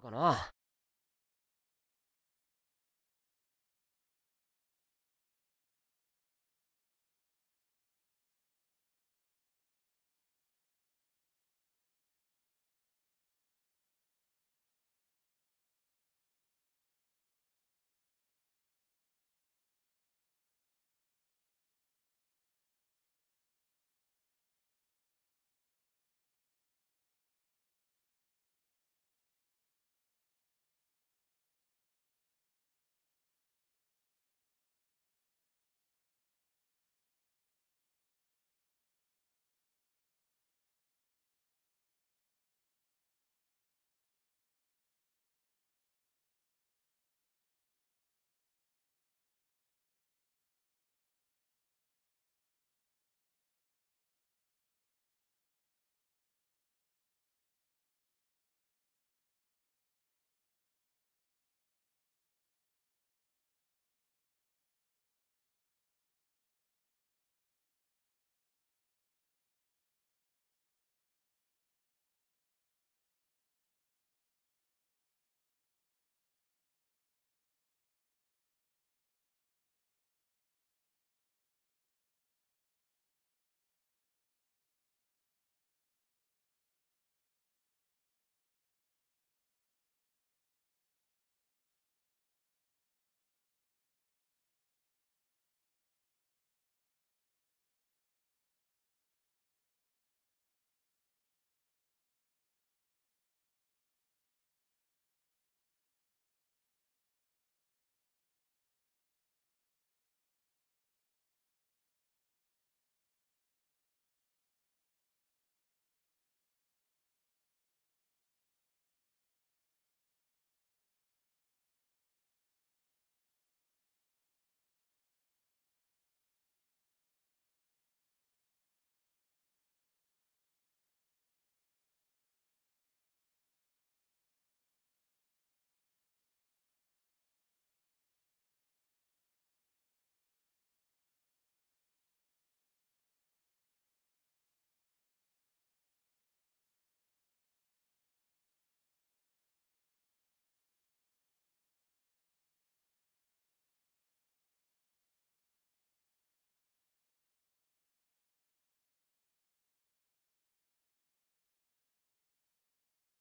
るかな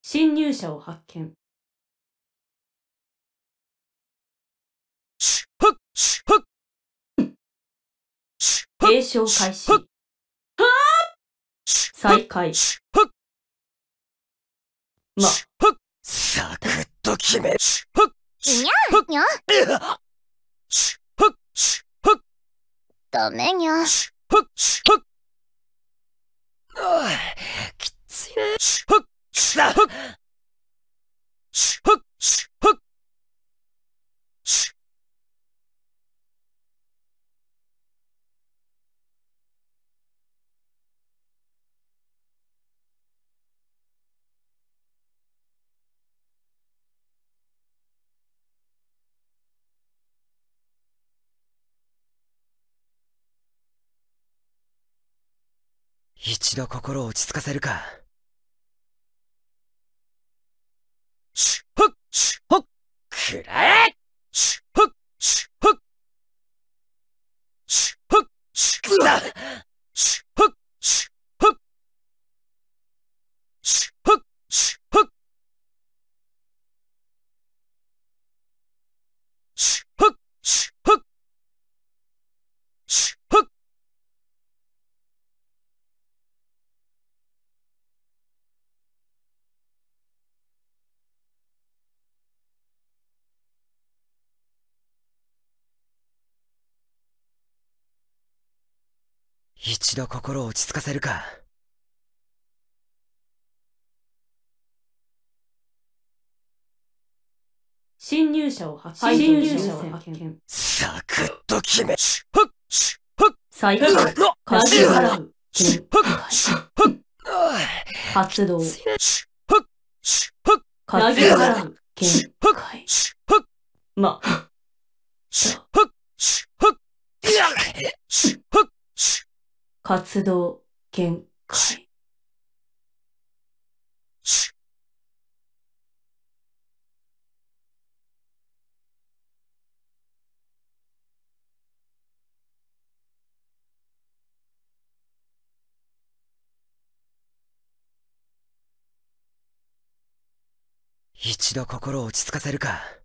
侵入者を発見。継承開始。再開。ま、サクッと決め。にゃんにゃん。ダメにゃん。きついね。さほっしほっしほっし一度心を落ち着かせるか。一度心を落ち着かせるか侵入者を発見。侵入者を発見。サクッと決め。はっしはッ最高。風を払ッはっッはっ発動。はっしはッ風を払う。見ッま。はっしはっしはッ活動限界。一度心を落ち着かせるか。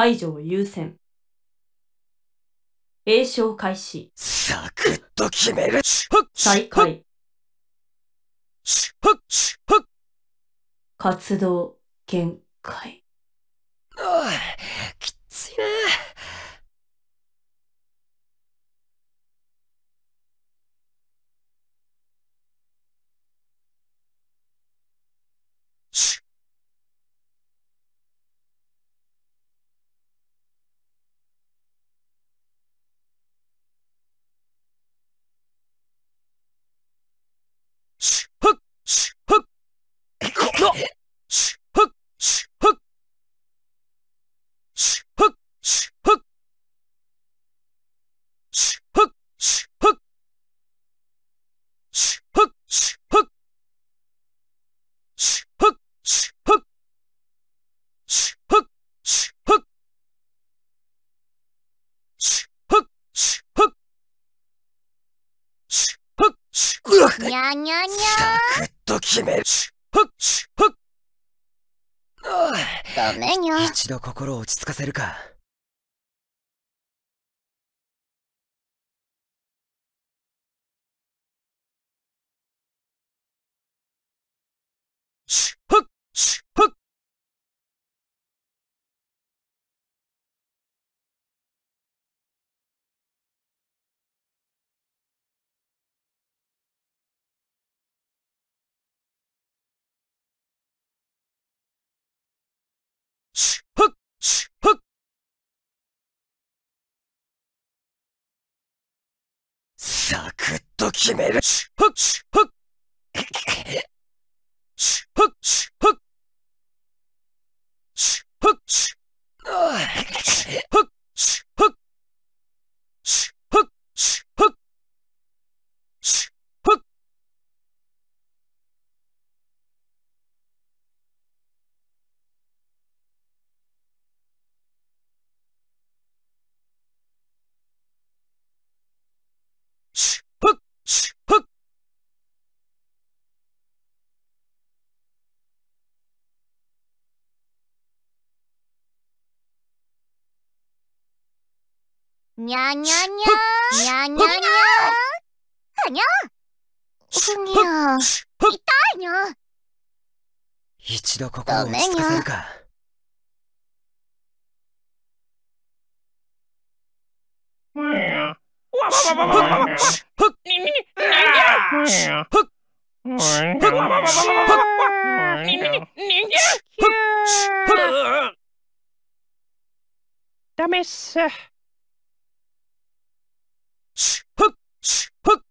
排除を優先。栄唱開始。サクッと決める再開。活動限界。にゃにゃッと決める一度心を落ち着かせるかサクッと決めるシュッシュッにゃにゃにゃにゃにゃにゃはにゃにゃ痛いにゃ一度ここを落ち着かせるかわわわわわわわににににゃにゃわわわわわわににににゃダメっす。シュッシュッ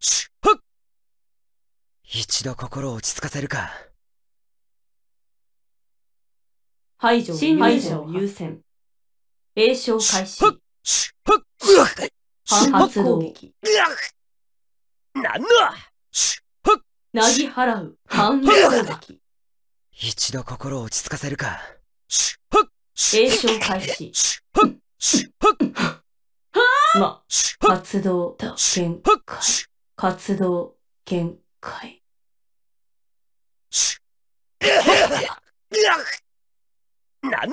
シュッ一度心を落ち着かせるか排除侵入優先栄唱開始反発攻撃。なんだなぎ払う反撃攻撃。一度心を落ち着かせるか。栄唱開始。ま、活動限界。活動限界。なんだ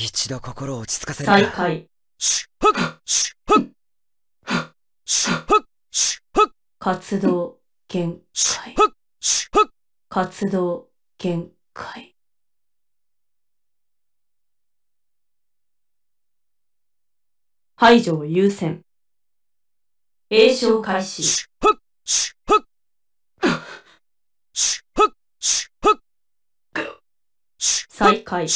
一度心を落ち着かせる再開活動限界活動限界排除を優先栄唱開始再開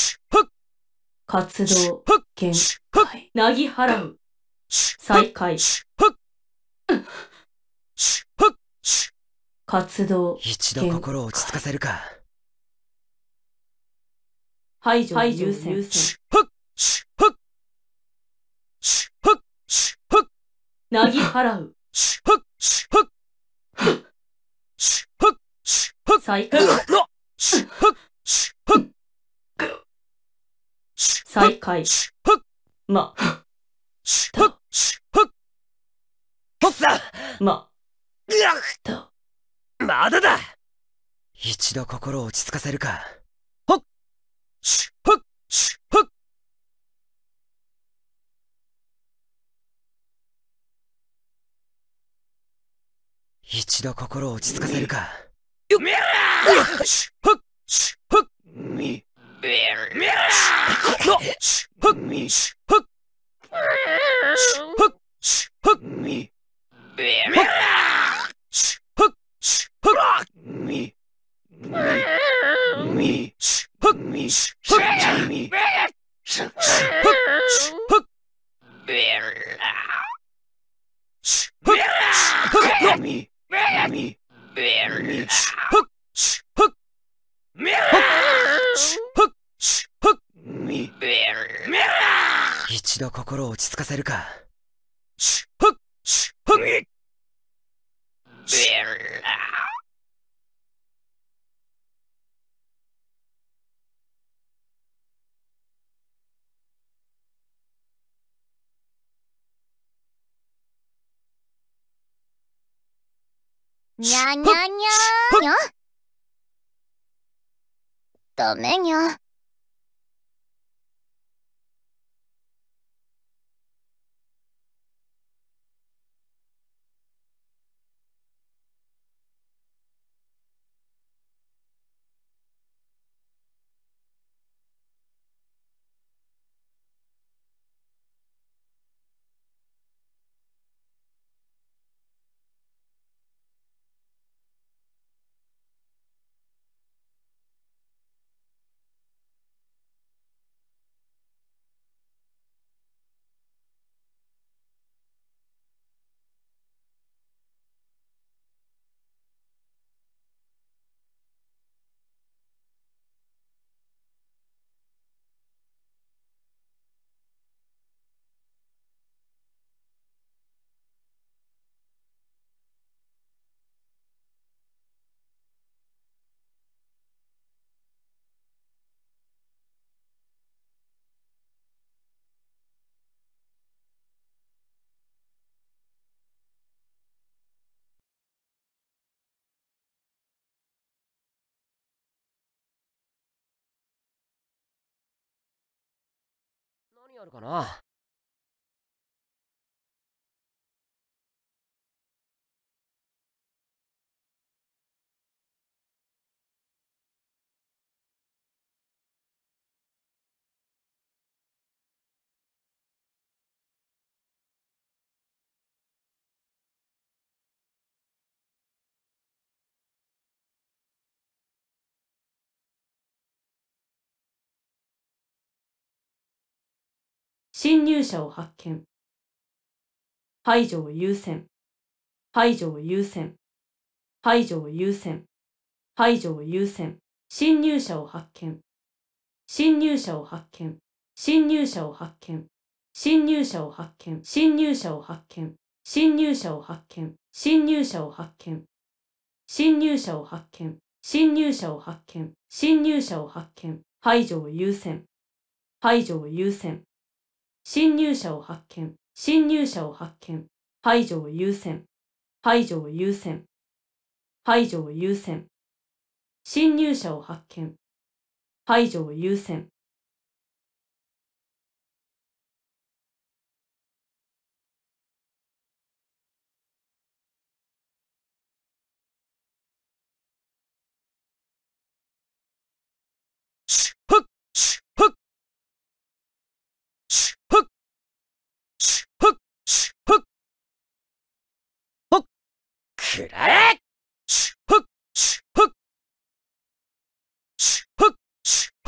活動限界なぎ払う再開活動一度心を落ち着かせるか排除排除優先優先なぎ払う再開再開。ま。た。ほっさま。た。まだだ一度心を落ち着かせるか。ほっほっほっ一度心を落ち着かせるか。みらみらみら Look! Hook me! Hook! Hook! Hook me! Hook! Hook me! Me! Hook me! Hook me! Hook! Hook! Hook! Hook me! Me! Me! Hook! Hook! Hook! Hook! 一度心を落ち着かせるか。シュッシュッにゃにゃにゃにゃダメにゃ。あるかな侵入者を発見。排除を優先。排除を優先。排除を優先。排除を優先。侵入者を発見。侵入者を発見。侵入者を発見。侵入者を発見。侵入者を発見。侵入者を発見。侵入者を発見。侵入者を発見。侵入者を発見。侵入者を発見。排除を優先。排除を優先。侵入者を発見、侵入者を発見、排除を優先、排除を優先、排除を優先、侵入者を発見、排除を優先。くらえシュッシュッシュッシュッシュッシ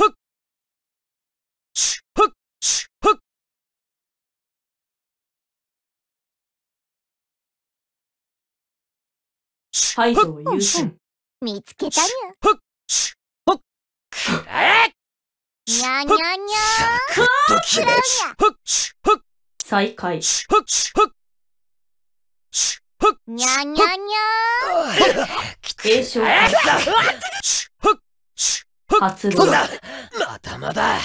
ュッハッドを優先見つけたにゃふッしゅッくらえにゃにゃにゃードッドキッっしゅっ再開ふっしゅっにゃにゃにゃー。栄翔発動。まだまだ。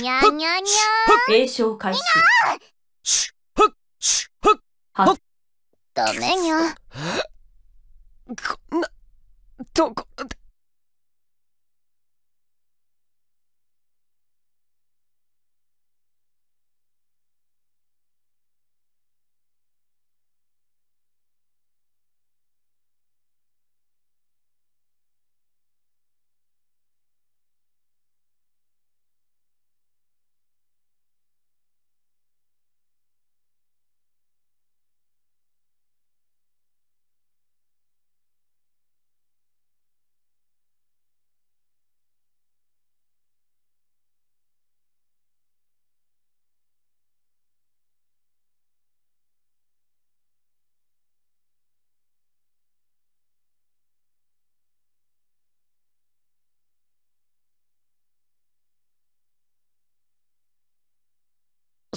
にゃにゃにゃー。栄翔開始。発ダメにゃ。こんなところで。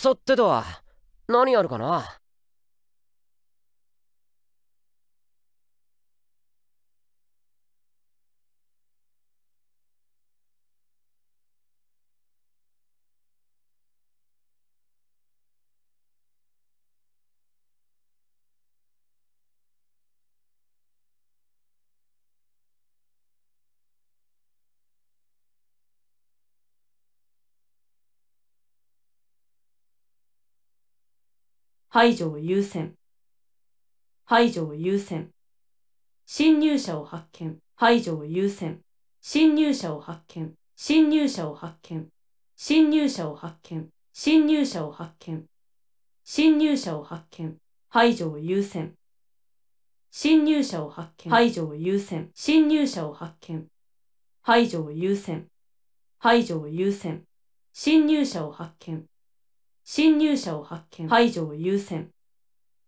さてとは何やるかな排除を優先。排除を優先。侵入者を発見。排除を優先。侵入者を発見。侵入者を発見。侵入者を発見。侵入者を発見。侵入者を発見。排除を優先。侵入者を発見。排除を優先。侵入者を発見。排除を優先。排除を優先。侵入者を発見。侵入者を発見、排除を優先。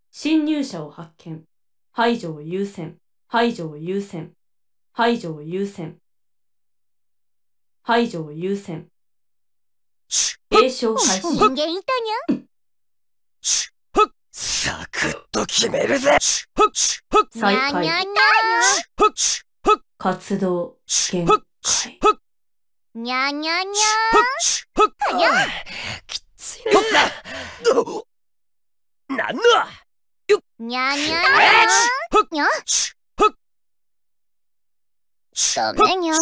侵入者を発見、排除を優先、排除を優先、排除を優先、排除を優先。栄唱開始。人間いたにゃ。サクッと決めるぜ再ッ活動限界にゃにゃにゃにゃきっ暑いななんのにゃにゃにゃにゃダメにゃ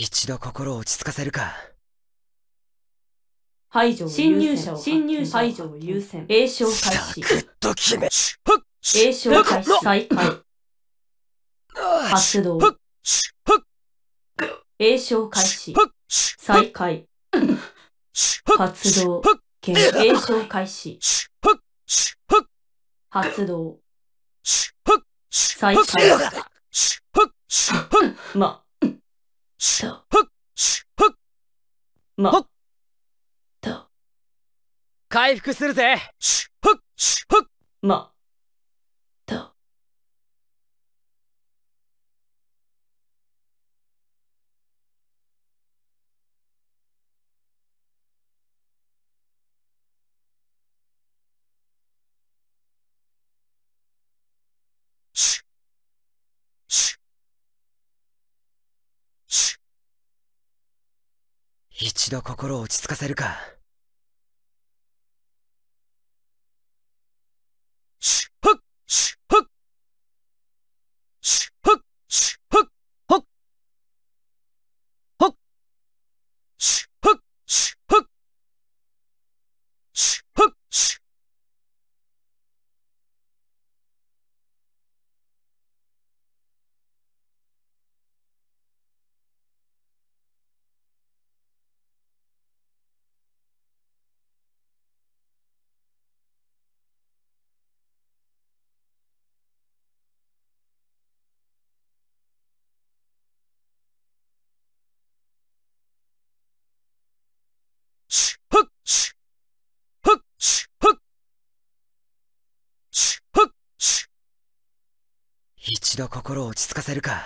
一度心を落ち着かせるか排除侵入者を侵入者排除を優先栄唱開始サクッと決め栄唱開始再開発動栄唱開始再開発動兼栄唱開始発動再開まそふっふっまっと。回復するぜふっふっま一度心を落ち着かせるか。度心を落ち着かせるか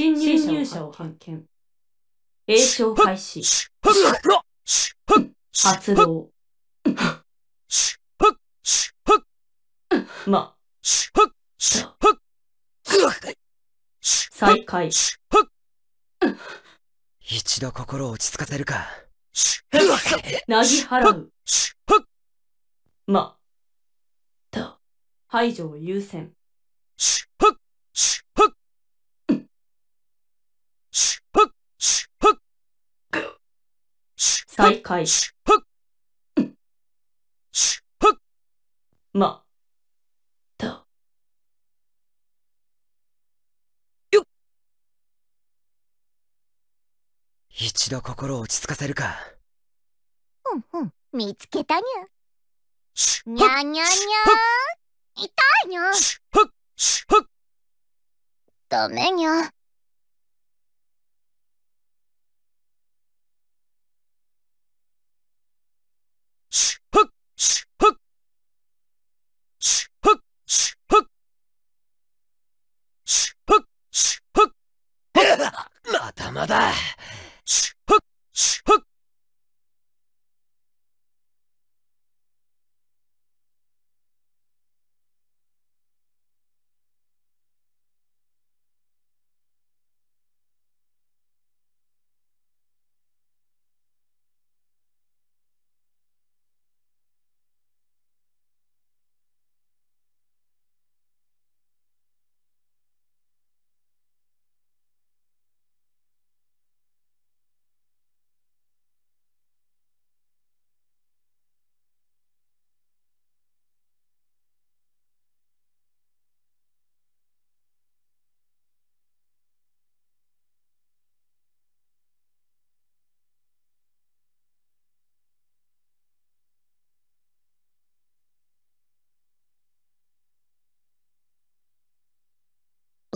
侵入者を発見。栄唱開始。発動。ま、再開。一度心を落ち着かせるか。なぎ払う。ま、排除を優先。はっま、た。よっ一度心を落ち着かせるか。うんうん、見つけたにゃ。にゃにゃにゃ痛いにゃ。ダメにゃ。まだ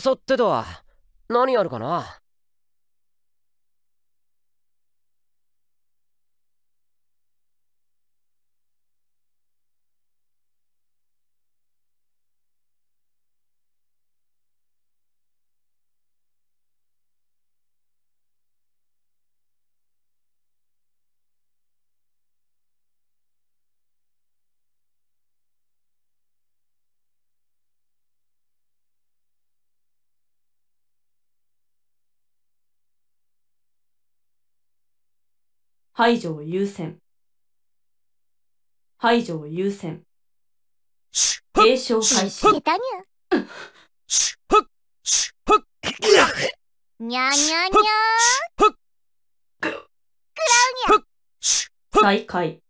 さてとは何やるかな排除を優先。排除を優先。継承開始。にゃにゃにゃー。クラウニャ。再開。に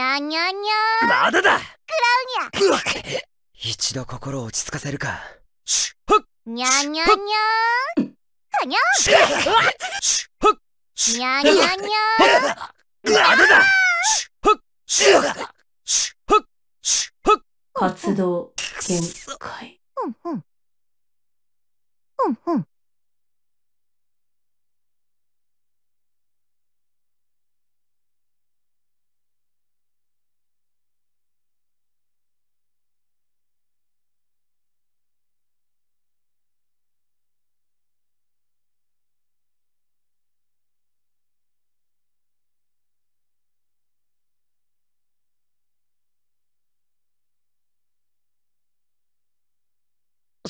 ゃにゃにゃまだだクラウニャ一度心を落ち着かせるかにゃにゃにゃゃにゃにゃにゃにゃにゃ活動限界。うんうん。うんうん。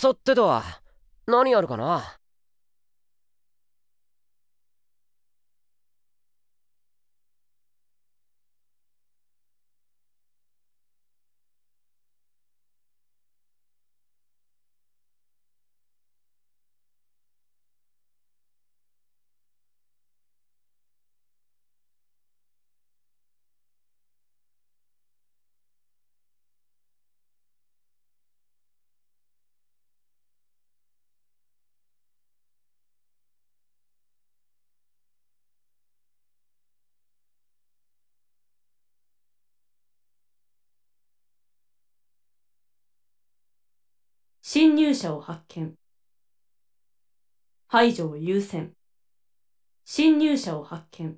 そってとは何やるかな侵入者を発見。排除を優先。侵入者を発見。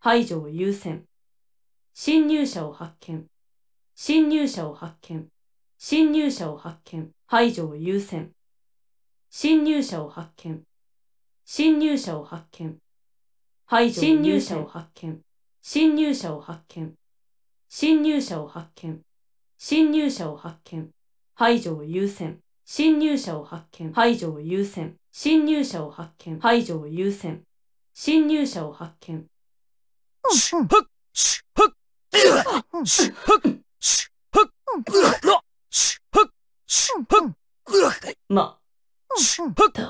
排除を優先。侵入者を発見。侵入者を発見。侵入者を発見。排除を優先。侵入者を発見。侵入者を発見。排除侵入者を発見。侵入者を発見。侵入者を発見。侵入者を発見。排除を優先。侵入者を発見、排除を優先。侵入者を発見、排除を優先。侵入者を発見。ま、た。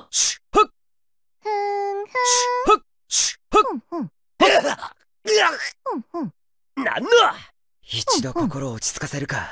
なんだ一度心を落ち着かせるか。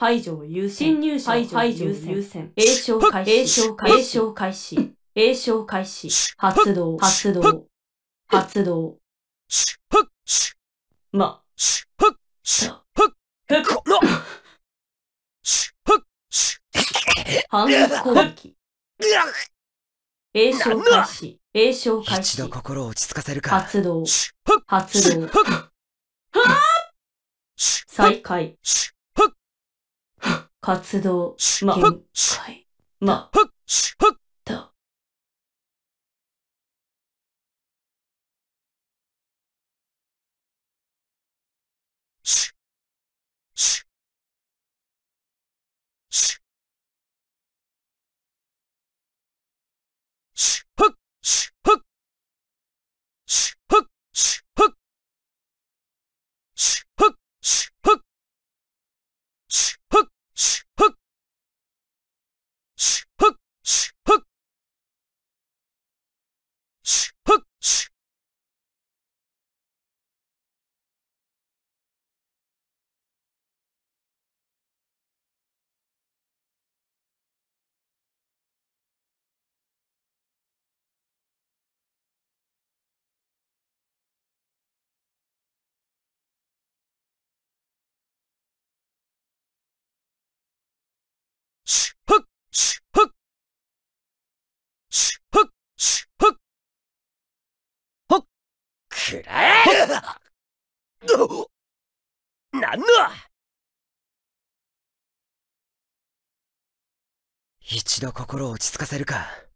排除優先。侵入者排除優先。栄唱開始。栄唱開始。栄唱開始。栄唱開始。発動。発動。発動。ま。反攻撃。栄唱開始。栄唱開始。一度心を落ち着かせるか。発動。発動。再開。活動限界。ま、くらえなん一度心を落ち着かせるか。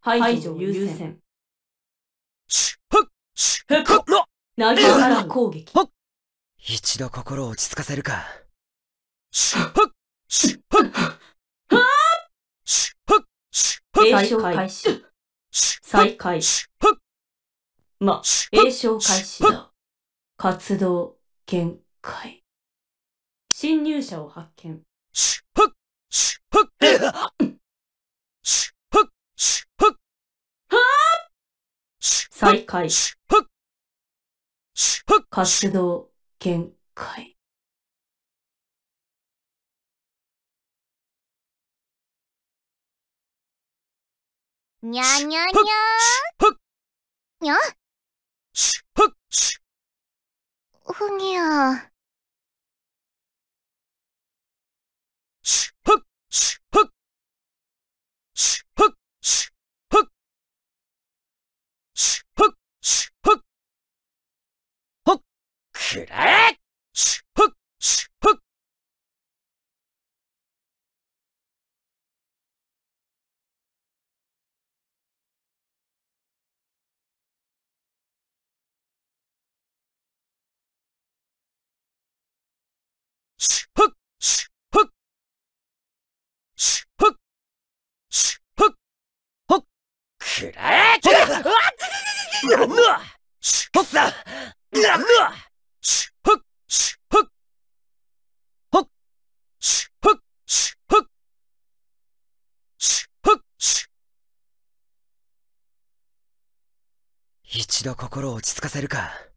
排除優先。へこなぎさら攻撃。一度心を落ち着かせるか。栄唱開始。再開。ま、栄唱開始だ。活動限界。侵入者を発見。再開。活動限界。にゃにゃにゃにゃふにゃ一度心を落ち着かせるか。